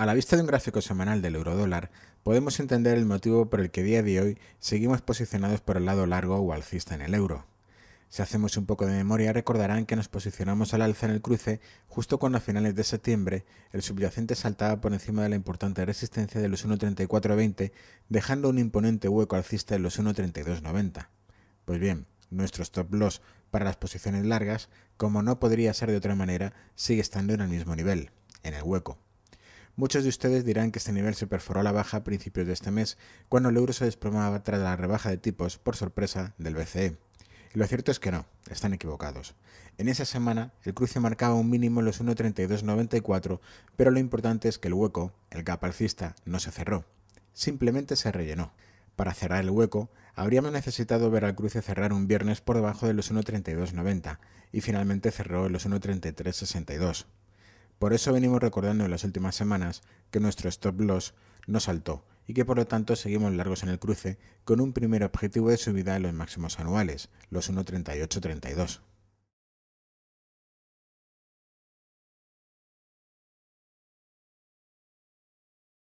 A la vista de un gráfico semanal del eurodólar, podemos entender el motivo por el que día de hoy seguimos posicionados por el lado largo o alcista en el euro. Si hacemos un poco de memoria recordarán que nos posicionamos al alza en el cruce justo cuando a finales de septiembre el subyacente saltaba por encima de la importante resistencia de los 1.3420 dejando un imponente hueco alcista en los 1.3290. Pues bien, nuestro stop loss para las posiciones largas, como no podría ser de otra manera, sigue estando en el mismo nivel, en el hueco, Muchos de ustedes dirán que este nivel se perforó a la baja a principios de este mes, cuando el euro se desplomaba tras la rebaja de tipos, por sorpresa, del BCE. Y lo cierto es que no, están equivocados. En esa semana, el cruce marcaba un mínimo en los 1.3294, pero lo importante es que el hueco, el gap alcista, no se cerró. Simplemente se rellenó. Para cerrar el hueco, habríamos necesitado ver al cruce cerrar un viernes por debajo de los 1.3290, y finalmente cerró en los 1.3362. Por eso venimos recordando en las últimas semanas que nuestro stop loss no saltó y que por lo tanto seguimos largos en el cruce con un primer objetivo de subida en los máximos anuales, los 1.3832.